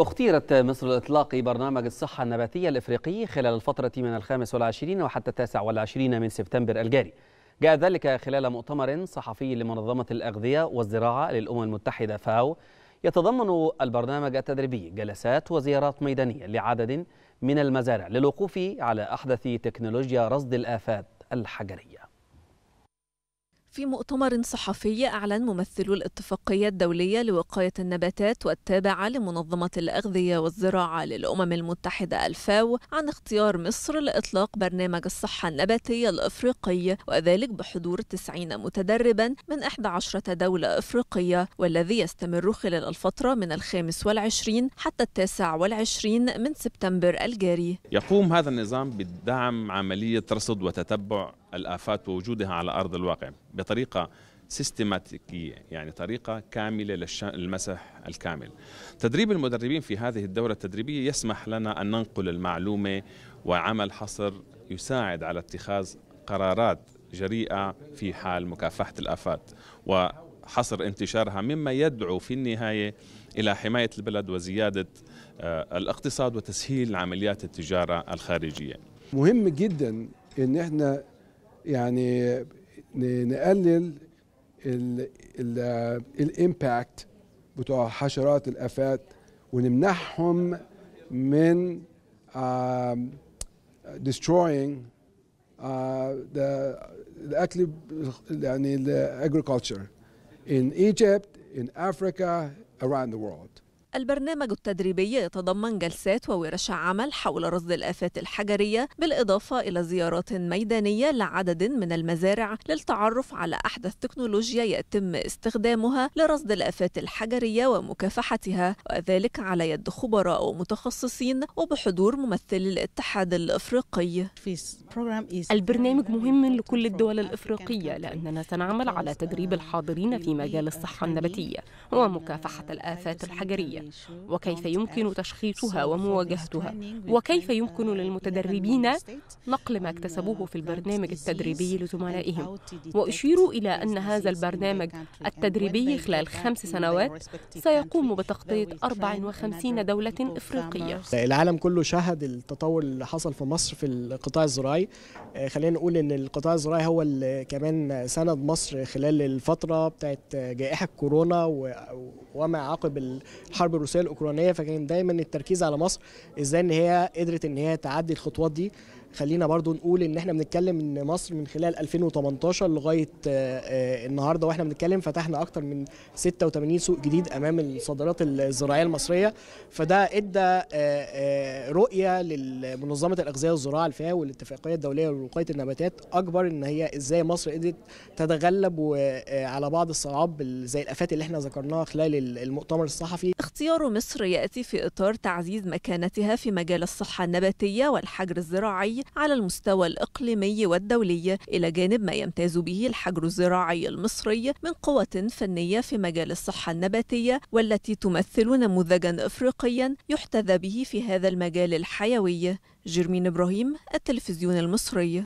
اختيرت مصر لإطلاق برنامج الصحة النباتية الإفريقي خلال الفترة من الخامس والعشرين وحتى التاسع والعشرين من سبتمبر الجاري جاء ذلك خلال مؤتمر صحفي لمنظمة الأغذية والزراعة للأمم المتحدة فاو يتضمن البرنامج التدريبي جلسات وزيارات ميدانية لعدد من المزارع للوقوف على أحدث تكنولوجيا رصد الآفات الحجرية في مؤتمر صحفي أعلن ممثلو الاتفاقية الدولية لوقاية النباتات والتابعة لمنظمة الأغذية والزراعة للأمم المتحدة الفاو عن اختيار مصر لإطلاق برنامج الصحة النباتية الأفريقي وذلك بحضور 90 متدربا من 11 دولة أفريقية والذي يستمر خلال الفترة من الخامس والعشرين حتى التاسع والعشرين من سبتمبر الجاري يقوم هذا النظام بدعم عملية رصد وتتبع الآفات ووجودها على أرض الواقع بطريقة سيستماتيكية يعني طريقة كاملة للمسح الكامل تدريب المدربين في هذه الدورة التدريبية يسمح لنا أن ننقل المعلومة وعمل حصر يساعد على اتخاذ قرارات جريئة في حال مكافحة الآفات وحصر انتشارها مما يدعو في النهاية إلى حماية البلد وزيادة آه، الاقتصاد وتسهيل عمليات التجارة الخارجية مهم جدا ان احنا يعني نقلل الامباكت بتوع حشرات الافات ونمنعهم من destroying الاكل يعني agriculture in Egypt in Africa around the world البرنامج التدريبي يتضمن جلسات وورش عمل حول رصد الآفات الحجرية بالإضافة إلى زيارات ميدانية لعدد من المزارع للتعرف على أحدث تكنولوجيا يتم استخدامها لرصد الآفات الحجرية ومكافحتها وذلك على يد خبراء ومتخصصين وبحضور ممثل الاتحاد الأفريقي البرنامج مهم لكل الدول الإفريقية لأننا سنعمل على تدريب الحاضرين في مجال الصحة النباتية ومكافحة الآفات الحجرية وكيف يمكن تشخيصها ومواجهتها وكيف يمكن uh, للمتدربين نقل ما uh, اكتسبوه في البرنامج التدريبي لزملائهم وأشير إلى أن هذا البرنامج التدريبي خلال خمس سنوات سيقوم بتغطية 54 دولة إفريقية العالم كله شهد التطور اللي حصل في مصر في القطاع الزراعي آه، خلينا نقول ان القطاع الزراعي هو اللي كمان سند مصر خلال الفتره بتاعت آه، جائحه كورونا وما عقب الحرب الحرب الروسيه الاوكرانيه فكان دايما التركيز على مصر ازاي ان هي قدرت ان هي تعدي الخطوات دي خلينا برضو نقول ان احنا بنتكلم ان مصر من خلال 2018 لغايه آه، آه، النهارده واحنا بنتكلم فتحنا اكتر من 86 سوق جديد امام الصادرات الزراعيه المصريه فده ادى آه، رؤيه لمنظمه الاغذيه والزراعه الفاو والاتفاقيه الدوليه لوقايه النباتات اكبر ان هي ازاي مصر قدرت تتغلب على بعض الصعاب زي الافات اللي احنا ذكرناها خلال المؤتمر الصحفي اختيار مصر ياتي في اطار تعزيز مكانتها في مجال الصحه النباتيه والحجر الزراعي على المستوى الإقليمي والدولي إلى جانب ما يمتاز به الحجر الزراعي المصري من قوة فنية في مجال الصحة النباتية والتي تمثل نموذجا إفريقيا يحتذى به في هذا المجال الحيوي جيرمين إبراهيم التلفزيون المصري